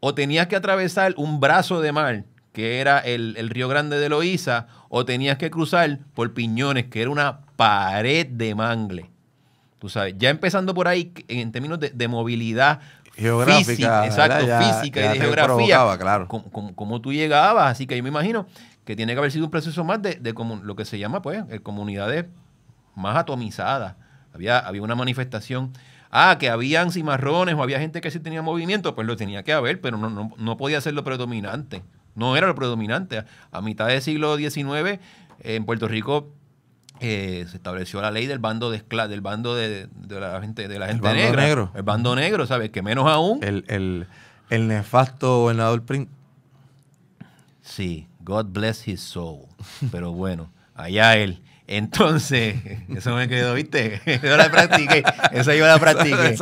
o tenías que atravesar un brazo de mar que era el, Río Grande de Loíza, o tenías que cruzar por Piñones, que era una pared de mangle. Tú sabes, ya empezando por ahí, en términos de, movilidad geográfica, física, exacto, física y de geografía, claro. Como, tú llegabas, así que yo me imagino que tiene que haber sido un proceso más de, lo que se llama, pues, eh, comunidades más atomizadas. Había, había una manifestación ah, que habían cimarrones o había gente que sí tenía movimiento, pues lo tenía que haber, pero no, no, no podía ser lo predominante no era lo predominante. A mitad del siglo XIX, en Puerto Rico eh, se estableció la ley del bando de del bando de, la gente de la gente el negra, negro. el bando negro, sabes que menos aún el, el, el nefasto gobernador Sí, God bless his soul. Pero bueno, allá él. Entonces, eso me quedó, ¿viste? Yo la practiqué, esa yo la practiqué.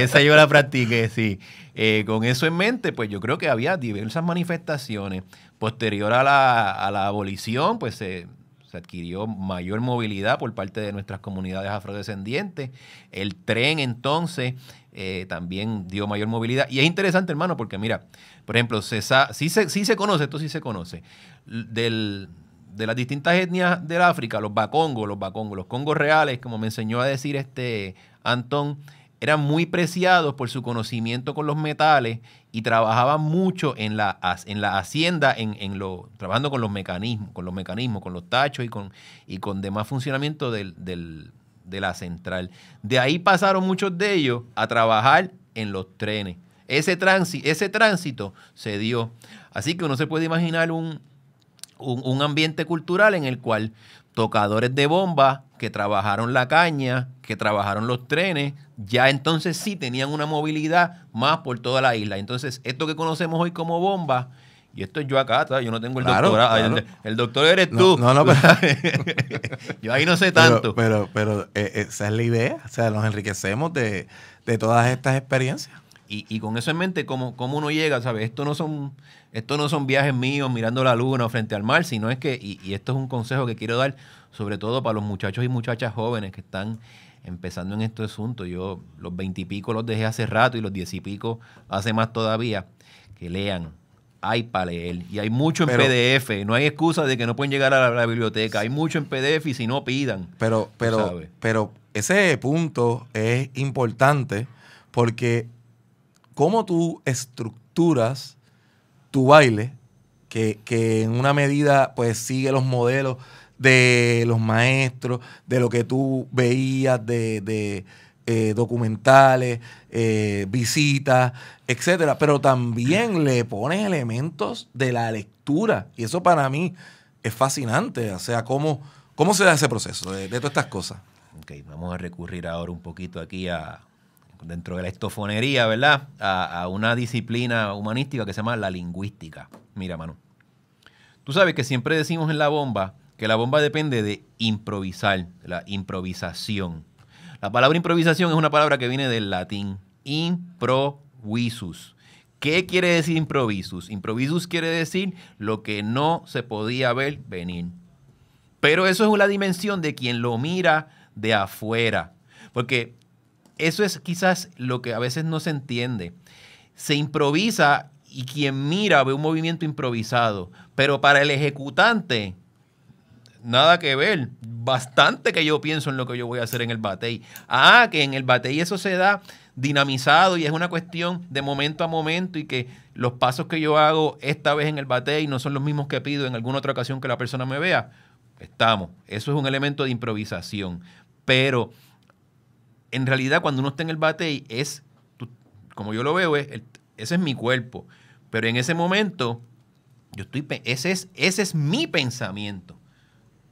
Esa yo la practiqué, sí. Eh, con eso en mente, pues yo creo que había diversas manifestaciones. Posterior a la, abolición, pues se, adquirió mayor movilidad por parte de nuestras comunidades afrodescendientes. El tren entonces eh, también dio mayor movilidad. Y es interesante, hermano, porque mira, por ejemplo, se, sí, se, sí se conoce, esto sí se conoce, del de las distintas etnias del África, los bacongos, los bacongos, los congos reales, como me enseñó a decir este Antón, eran muy preciados por su conocimiento con los metales y trabajaban mucho en la, en la hacienda, en, lo, trabajando con los mecanismos, con los mecanismos, con los tachos y con, y con demás funcionamiento de la central. De ahí pasaron muchos de ellos a trabajar en los trenes. Ese, ese tránsito se dio. Así que uno se puede imaginar un, un ambiente cultural en el cual tocadores de bombas que trabajaron la caña, que trabajaron los trenes, ya entonces sí tenían una movilidad más por toda la isla. Entonces, esto que conocemos hoy como bomba, y esto es yo acá, yo no tengo el El, doctor eres tú. No, no, pero, yo ahí no sé tanto. Pero, pero, eh, eh, esa es la idea. O sea, nos enriquecemos de, todas estas experiencias. Y, con eso en mente, ¿cómo, cómo uno llega? ¿Sabes? Esto no son esto no son viajes míos mirando la luna o frente al mar, sino es que, y, esto es un consejo que quiero dar, sobre todo para los muchachos y muchachas jóvenes que están empezando en este asunto. Yo los veintipico los dejé hace rato y los diez y pico hace más todavía. Que lean, hay para leer y hay mucho en PDF. No hay excusa de que no pueden llegar a la, biblioteca. Hay mucho en PDF y si no pidan. Pero, pero, pero ese punto es importante porque cómo tú estructuras baile, que, en una medida pues sigue los modelos de los maestros, de lo que tú veías, de, eh, documentales, eh, visitas, etcétera. Pero también le pones elementos de la lectura. Y eso para mí es fascinante. O sea, cómo, cómo se da ese proceso de, de todas estas cosas. Ok, vamos a recurrir ahora un poquito aquí a dentro de la estofonería, ¿verdad? A, una disciplina humanística que se llama la lingüística. Mira, mano. Tú sabes que siempre decimos en la bomba que la bomba depende de improvisar, de la improvisación. La palabra improvisación es una palabra que viene del latín, improvisus. ¿Qué quiere decir improvisus? Improvisus quiere decir lo que no se podía ver venir. Pero eso es una dimensión de quien lo mira de afuera. Porque eso es quizás lo que a veces no se entiende. Se improvisa y quien mira ve un movimiento improvisado, pero para el ejecutante, nada que ver. Bastante que yo pienso en lo que yo voy a hacer en el batey. Ah, que en el batey eso se da dinamizado y es una cuestión de momento a momento y que los pasos que yo hago esta vez en el batey no son los mismos que pido en alguna otra ocasión que la persona me vea. Estamos. Eso es un elemento de improvisación. Pero en realidad cuando uno está en el bate, es, como yo lo veo, ese es mi cuerpo. Pero en ese momento, yo estoy, ese es, ese es mi pensamiento.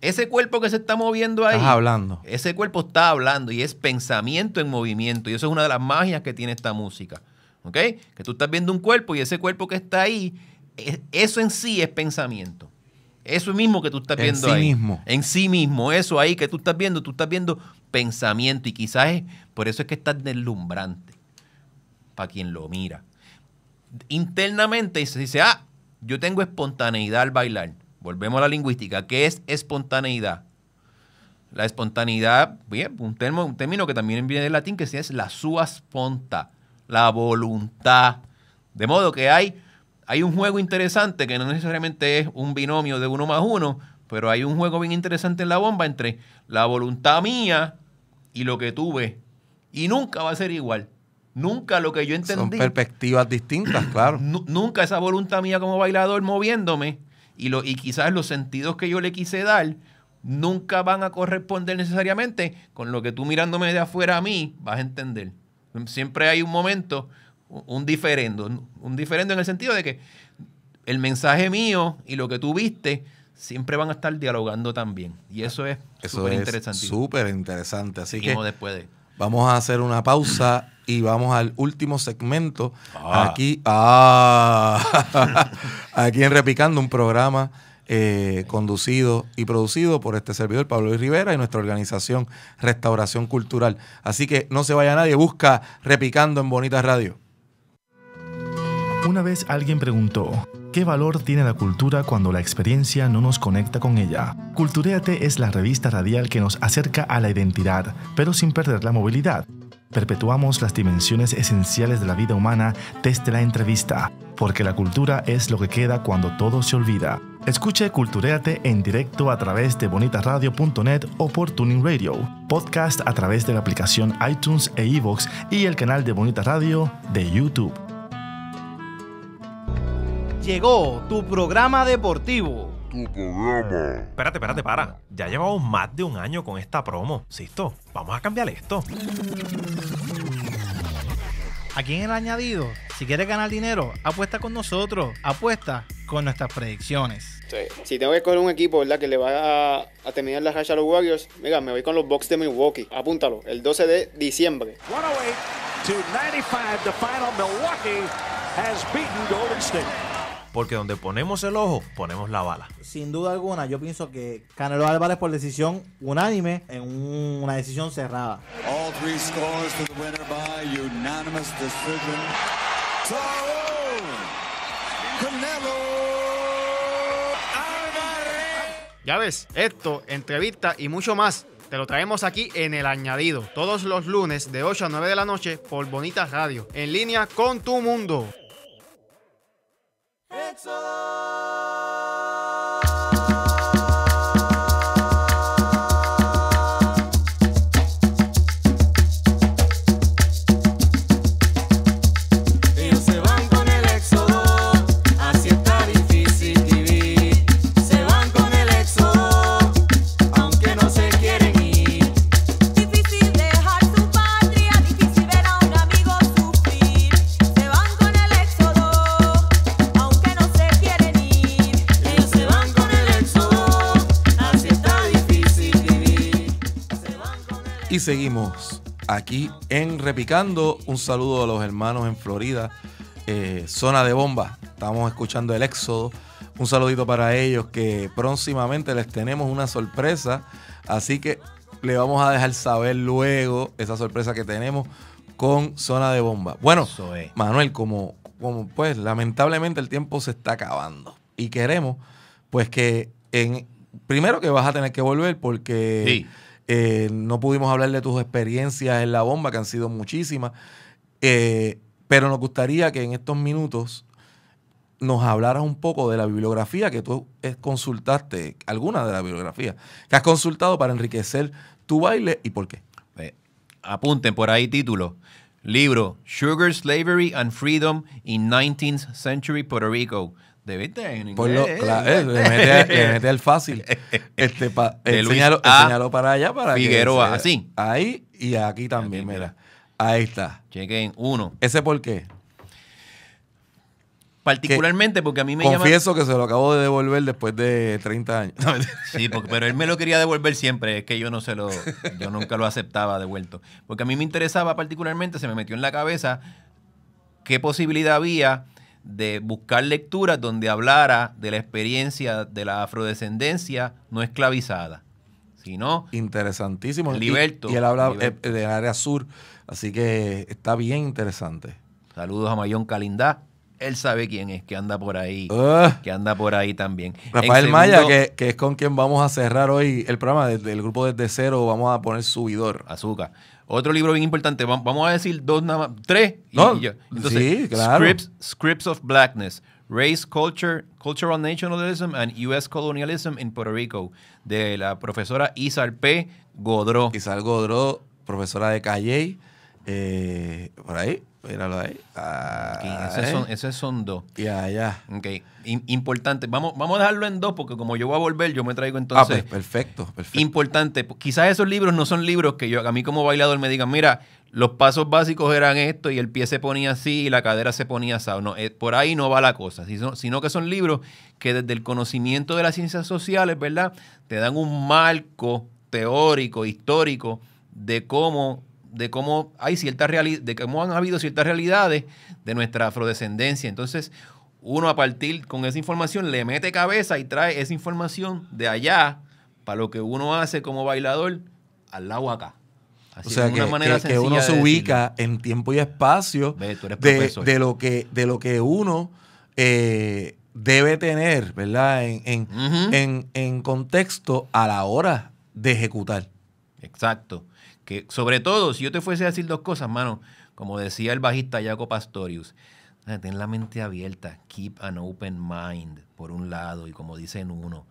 Ese cuerpo que se está moviendo ahí. hablando. Ese cuerpo está hablando y es pensamiento en movimiento. Y eso es una de las magias que tiene esta música. ¿Ok? Que tú estás viendo un cuerpo y ese cuerpo que está ahí, e, eso en sí es pensamiento. Eso mismo que tú estás viendo en sí ahí. Mismo. En sí mismo. Eso ahí que tú estás viendo, tú estás viendo pensamiento y quizás es, por eso es que está deslumbrante para quien lo mira. Internamente se dice, ah, yo tengo espontaneidad al bailar. Volvemos a la lingüística. ¿Qué es espontaneidad? La espontaneidad, bien, un, término que también viene del latín que es la sua sponta, la voluntad. De modo que hay hay un juego interesante que no necesariamente es un binomio de uno más uno, pero hay un juego bien interesante en la bomba entre la voluntad mía y lo que tú ves Y nunca va a ser igual. Nunca lo que yo entendí. Son perspectivas distintas, claro. Nunca esa voluntad mía como bailador moviéndome y, lo, y quizás los sentidos que yo le quise dar nunca van a corresponder necesariamente con lo que tú mirándome de afuera a mí vas a entender. Siempre hay un momento un diferendo. Un diferendo en el sentido de que el mensaje mío y lo que tú viste siempre van a estar dialogando también. Y eso es súper interesante. Súper interesante. Así que vamos a hacer una pausa y vamos al último segmento. Ah. Aquí, ah. aquí en Repicando, un programa eh, conducido y producido por este servidor Pablo Luis Rivera y nuestra organización Restauración Cultural. Así que no se vaya nadie, busca Repicando en Bonita Radio. Una vez alguien preguntó, ¿qué valor tiene la cultura cuando la experiencia no nos conecta con ella? Culturéate es la revista radial que nos acerca a la identidad, pero sin perder la movilidad. Perpetuamos las dimensiones esenciales de la vida humana desde la entrevista, porque la cultura es lo que queda cuando todo se olvida. Escuche Culturéate en directo a través de bonitaradio.net o por Tuning Radio, podcast a través de la aplicación iTunes e iVoox y el canal de Bonita Radio de YouTube. Llegó tu programa deportivo. Tu programa. Espérate, espérate, para. Ya llevamos más de un año con esta promo. Sisto, vamos a cambiar esto. Aquí en el añadido, si quieres ganar dinero, apuesta con nosotros. Apuesta con nuestras predicciones. Sí. Si tengo que escoger un equipo, ¿verdad? Que le va a, terminar la racha a los Warriors. Mira, me voy con los Bucks de Milwaukee. Apúntalo, el 12 de diciembre. 108 95, the final. Milwaukee has beaten Golden State porque donde ponemos el ojo, ponemos la bala. Sin duda alguna, yo pienso que Canelo Álvarez por decisión unánime en una decisión cerrada. ya ves, esto, entrevista y mucho más. Te lo traemos aquí en el añadido, todos los lunes de 8 a 9 de la noche por Bonita Radio, en línea con tu mundo. all. Y seguimos aquí en Repicando. Un saludo a los hermanos en Florida, eh, zona de bomba. Estamos escuchando el éxodo. Un saludito para ellos que próximamente les tenemos una sorpresa. Así que le vamos a dejar saber luego esa sorpresa que tenemos con zona de bomba. Bueno, Manuel, como, como pues lamentablemente el tiempo se está acabando. Y queremos pues que en primero que vas a tener que volver porque... Eh, no pudimos hablar de tus experiencias en la bomba, que han sido muchísimas. Eh, pero nos gustaría que en estos minutos nos hablaras un poco de la bibliografía que tú consultaste, alguna de la bibliografía que has consultado para enriquecer tu baile y por qué. Eh, apunten por ahí título, Libro Sugar Slavery and Freedom in 19th Century Puerto Rico de 20 en inglés. lo, eh, claro, eh, le, mete, el fácil. Este, enseñalo, para allá. para Figueroa, que así. Ahí y aquí también, mira. Ahí está. Chequen, uno. ¿Ese por qué? Particularmente porque a mí me Confieso que se lo acabo de devolver después de 30 años. sí, pero él me lo quería devolver siempre. Es que yo no se lo... Yo nunca lo aceptaba devuelto. Porque a mí me interesaba particularmente, se me metió en la cabeza qué posibilidad había de buscar lecturas donde hablara de la experiencia de la afrodescendencia no esclavizada, sino interesantísimo. Liberto. Y, él habla eh, del área sur, así que está bien interesante. Saludos a Mayón Calindá. Él sabe quién es, que anda por ahí, ah. que anda por ahí también. Rafael Maya, que, es con quien vamos a cerrar hoy el programa del grupo desde cero, vamos a poner subidor. Azúcar. Otro libro bien importante, vamos a decir dos nada más, tres. sí, claro. Scripts, Scripts of Blackness, Race, Culture, Cultural Nationalism and U.S. Colonialism in Puerto Rico, de la profesora Isar P. Godró. Isar Godró, profesora de Calle eh, por ahí, míralo ahí. Ah, ese, eh. son, son, dos. Ya, ya. Ok, importante. Vamos, vamos a dejarlo en dos porque como yo voy a volver, yo me traigo ah, entonces. Ah, perfecto, perfecto. Importante. Quizás esos libros no son libros que yo, a mí como bailador me digan, mira, los pasos básicos eran esto y el pie se ponía así y la cadera se ponía así. No, eh, por ahí no va la cosa, sino, que son libros que desde el conocimiento de las ciencias sociales, ¿verdad? Te dan un marco teórico, histórico de cómo de cómo hay de han habido ciertas realidades de nuestra afrodescendencia. Entonces, uno a partir con esa información le mete cabeza y trae esa información de allá para lo que uno hace como bailador al lado acá. o sea, que, manera que, uno se ubica en tiempo y espacio de, lo que, de lo que uno eh, debe tener, ¿verdad? En, en contexto a la hora de ejecutar. Exacto. Que sobre todo, si yo te fuese a decir dos cosas, mano, como decía el bajista Jaco Pastorius, ten la mente abierta, keep an open mind, por un lado, y como dicen uno,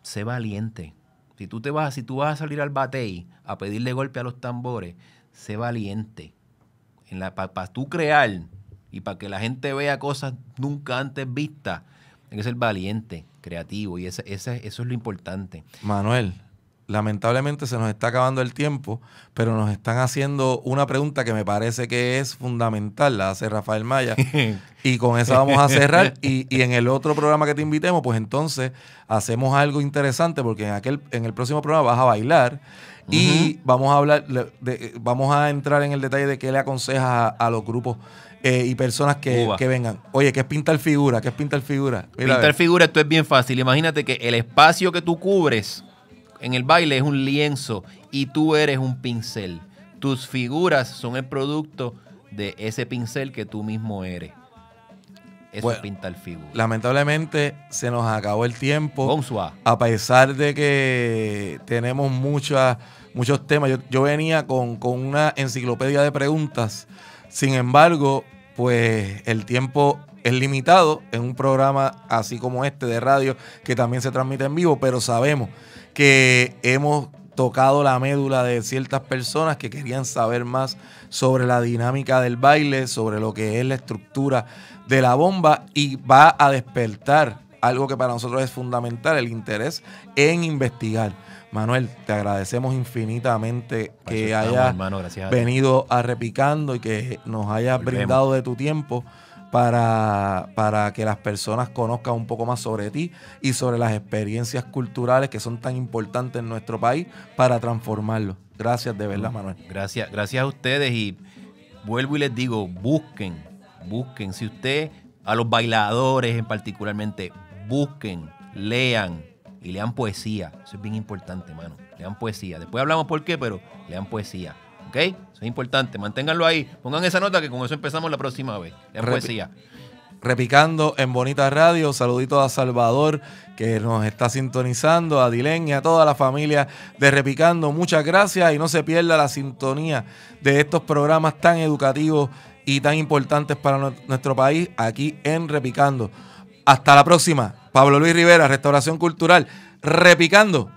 sé valiente. Si tú, te vas, si tú vas a salir al batey a pedirle golpe a los tambores, sé valiente. Para tú crear y para que la gente vea cosas nunca antes vistas, hay que ser valiente, creativo, y eso es lo importante. Manuel, lamentablemente se nos está acabando el tiempo, pero nos están haciendo una pregunta que me parece que es fundamental, la hace Rafael Maya. y con esa vamos a cerrar. Y, en el otro programa que te invitemos, pues entonces hacemos algo interesante, porque en, aquel, en el próximo programa vas a bailar. Y vamos a hablar, vamos a entrar en el detalle de qué le aconsejas a, los grupos eh, y personas que, que, vengan. Oye, ¿qué es pintar figura? ¿Qué es pintar figura? pintar figura, esto es bien fácil. Imagínate que el espacio que tú cubres en el baile es un lienzo y tú eres un pincel. Tus figuras son el producto de ese pincel que tú mismo eres. Eso es pintar figuras. Lamentablemente se nos acabó el tiempo. A pesar de que tenemos muchos temas. Yo, venía con, con una enciclopedia de preguntas. Sin embargo, pues el tiempo es limitado en un programa así como este de radio que también se transmite en vivo, pero sabemos que hemos tocado la médula de ciertas personas que querían saber más sobre la dinámica del baile, sobre lo que es la estructura de la bomba y va a despertar algo que para nosotros es fundamental, el interés en investigar. Manuel, te agradecemos infinitamente que hayas venido a Repicando y que nos hayas brindado de tu tiempo para, que las personas conozcan un poco más sobre ti y sobre las experiencias culturales que son tan importantes en nuestro país para transformarlo. Gracias de verdad, mm. Manuel. Gracias, gracias a ustedes y vuelvo y les digo, busquen, busquen. Si usted, a los bailadores en particularmente, busquen, lean y lean poesía. Eso es bien importante, mano. Lean poesía. Después hablamos por qué, pero lean poesía. ¿Ok? Eso es importante. Manténganlo ahí. Pongan esa nota que con eso empezamos la próxima vez. Es poesía. Repicando en Bonita Radio, saludito a Salvador que nos está sintonizando, a Dilén y a toda la familia de Repicando. Muchas gracias y no se pierda la sintonía de estos programas tan educativos y tan importantes para nuestro país aquí en Repicando. Hasta la próxima. Pablo Luis Rivera, Restauración Cultural. Repicando.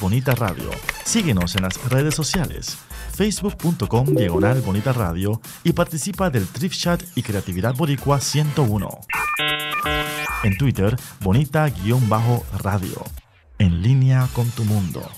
Bonita Radio. Síguenos en las redes sociales, facebook.com diagonal Bonita Radio y participa del Trip Chat y Creatividad Boricua 101. En Twitter, bonita-radio. En línea con tu mundo.